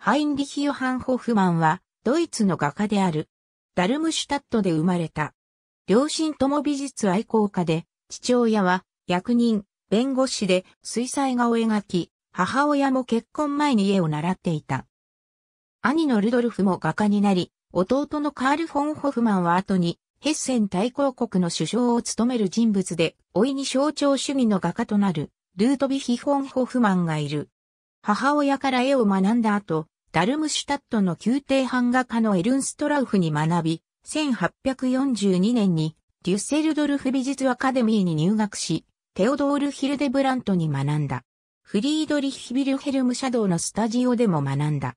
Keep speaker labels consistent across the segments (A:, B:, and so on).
A: ハインリヒ・ヨハン・ホフマンは、ドイツの画家である。ダルムシュタットで生まれた。両親とも美術愛好家で、父親は役人、弁護士で水彩画を描き、母親も結婚前に絵を習っていた。兄のルドルフも画家になり、弟のカール・フォン・ホフマンは後に、ヘッセン大公国の首相を務める人物で、老いに象徴主義の画家となる、ルートビヒ・フォン・ホフマンがいる。母親から絵を学んだ後、ダルムシュタットの宮廷版画家のエルンストラウフに学び、1842年にデュッセルドルフ美術アカデミーに入学し、テオドール・ヒルデブラントに学んだ。フリードリヒ・ビルヘルム・シャドウのスタジオでも学んだ。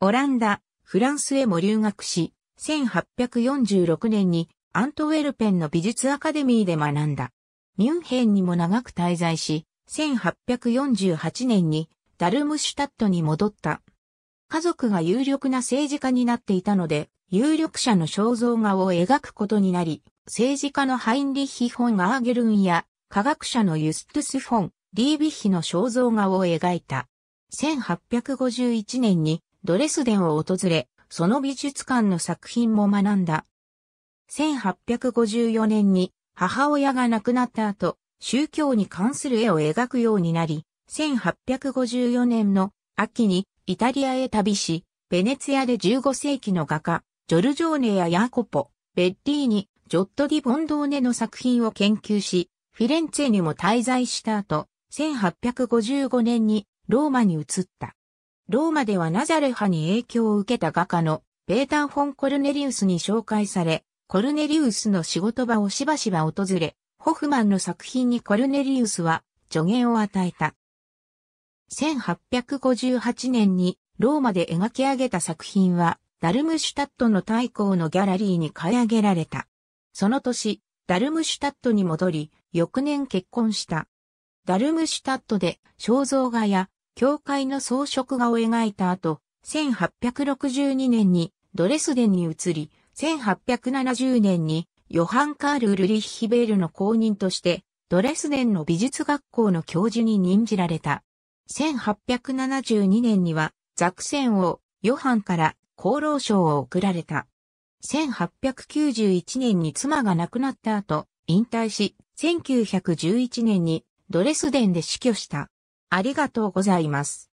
A: オランダ、フランスへも留学し、1846年にアントウェルペンの美術アカデミーで学んだ。ミュンヘンにも長く滞在し、1848年にダルムシュタットに戻った。家族が有力な政治家になっていたので、有力者の肖像画を描くことになり、政治家のハインリッヒ・フォン・アーゲルンや科学者のユストゥス・フォン、リービッヒの肖像画を描いた。1851年にドレスデンを訪れ、その美術館の作品も学んだ。1854年に母親が亡くなった後、宗教に関する絵を描くようになり、1854年の秋にイタリアへ旅し、ベネツィアで15世紀の画家、ジョルジョーネやヤーコポ、ベッリーニ、ジョット・ディ・ボンドーネの作品を研究し、フィレンツェにも滞在した後、1855年にローマに移った。ローマではナザレ派に影響を受けた画家のベータン・フォン・コルネリウスに紹介され、コルネリウスの仕事場をしばしば訪れ、ホフマンの作品にコルネリウスは助言を与えた。1858年にローマで描き上げた作品は、ダルムシュタットの太閤のギャラリーに買い上げられた。その年、ダルムシュタットに戻り、翌年結婚した。ダルムシュタットで肖像画や教会の装飾画を描いた後、1862年にドレスデンに移り、1870年にヨハン・カール・ルリッヒベールの公認として、ドレスデンの美術学校の教授に任じられた。1872年にはザクセン王、ヨハンから厚労省を贈られた。1891年に妻が亡くなった後、引退し、1911年にドレスデンで死去した。ありがとうございます。